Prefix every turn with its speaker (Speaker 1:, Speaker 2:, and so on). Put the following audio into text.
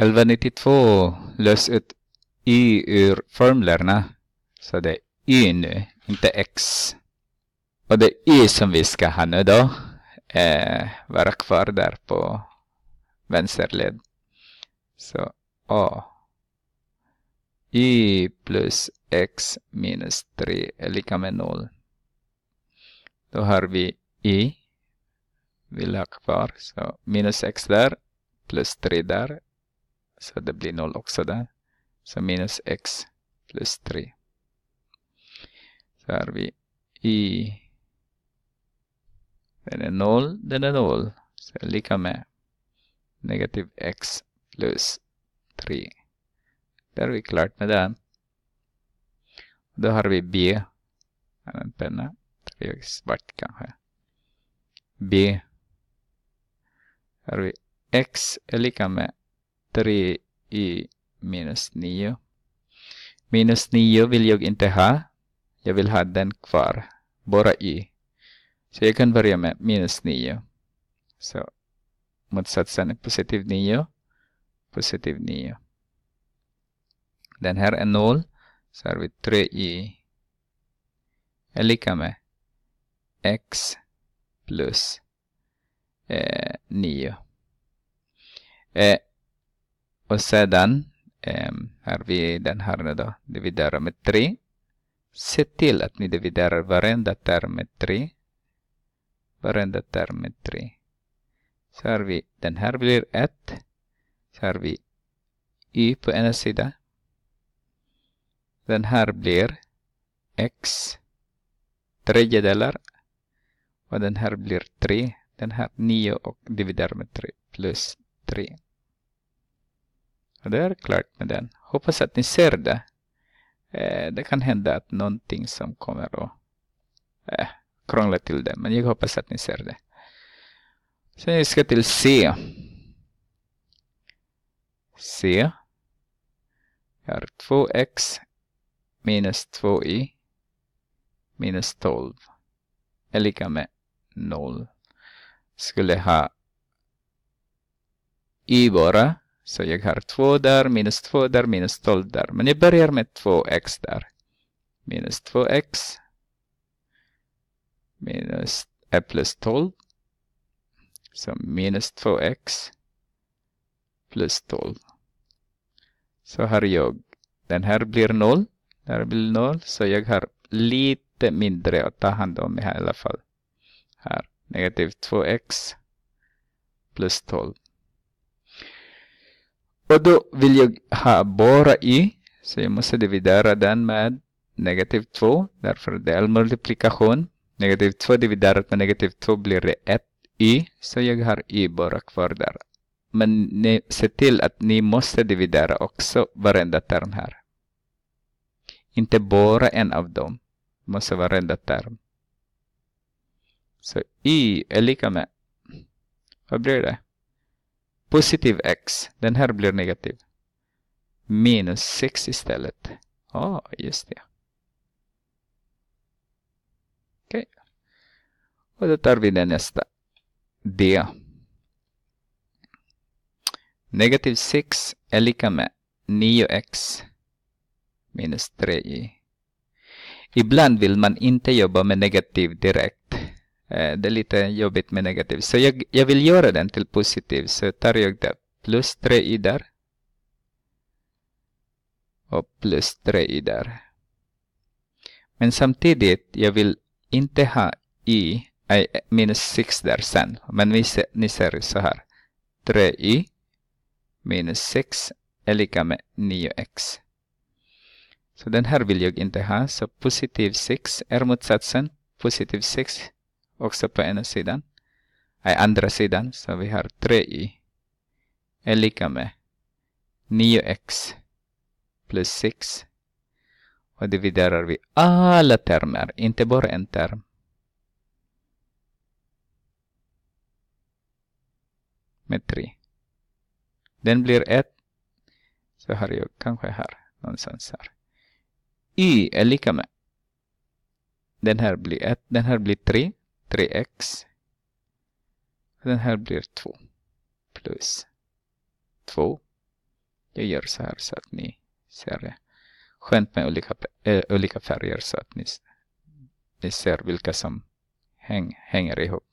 Speaker 1: 1192 lös ut i ur formlerna. Så det är y nu, inte x. Och det y som vi ska ha nu då eh, vara kvar där på vänsterled. Så a y plus x minus 3 är lika med 0. Då har vi y. Vill ha kvar. Så minus x där, plus 3 där, så det blir noll också där. Så minus x plus 3. Så har vi i. Den är noll, den är noll. Så lika med negativ x plus 3. Där är vi klart med den. Då har vi b. Här En penna. Det är svart kanske. b. Här har vi x är lika med 3 i minus 9. Minus 9 vill jag inte ha. Jag vill ha den kvar. Bara i. Så jag kan börja med minus 9. Så motsatsen är positiv 9. Positiv 9. Den här är 0. Så har vi 3i är lika med x plus eh, 9. Eh, och sedan eh, har vi den här nu då, dividera med 3. Se till att ni dividerar varenda term med 3. Varenda term med 3. Så har vi, den här blir 1. Så har vi y på ena sidan. Den här blir x tredjedelar. Och den här blir 3. Den här 9 och dividerar med 3 plus 3. Och det är klart med den. Hoppas att ni ser det. Eh, det kan hända att någonting som kommer att eh, krångla till det. Men jag hoppas att ni ser det. Sen jag ska till C. C. Jag har 2x minus 2i minus 12 är lika med 0. Skulle ha i bara så jag har 2 där, minus 2 där, minus 12 där. Men jag börjar med 2x där. Minus 2x. Minus e plus 12. Så minus 2x plus 12. Så har jag, den här blir 0. Den blir 0. Så jag har lite mindre att ta hand om i alla fall. Här, negativ 2x plus 12. Och vill jag ha bara i, så jag måste dividera den med negativ 2, därför det är multiplikation. Negativ 2 dividerat med negativ 2 blir det 1 i, så jag har i bara kvar där. Men ni, se till att ni måste dividera också varenda term här. Inte bara en av dem, måste varenda term. Så i är lika med, vad blir det? positiv x, den här blir negativ. Minus 6 istället. Ja, oh, just det. Okej. Okay. Och då tar vi den nästa. D. Negativ 6 är lika med 9x minus 3i. Ibland vill man inte jobba med negativ direkt Eh, det är lite jobbigt med negativt. Så jag, jag vill göra den till positiv. Så tar jag det. Plus tre i där. Och plus tre i där. Men samtidigt, jag vill inte ha i, eh, minus sex där sen. Men vi ser, ni ser så här. tre i minus sex är lika med 9x. Så den här vill jag inte ha. Så positiv 6 är motsatsen. Positiv 6 också på ena sidan. Nej, andra sidan. Så vi har 3i är lika med 9x plus 6. Och dividerar vi alla termer, inte bara en term. Med 3. Den blir 1. Så har jag kanske här, någonstans här. Y är lika med. Den här blir 1, den här blir 3. 3x. Den här blir 2 plus 2. Jag gör så här så att ni ser det. Skönt med olika, äh, olika färger så att ni, ni ser vilka som häng, hänger ihop.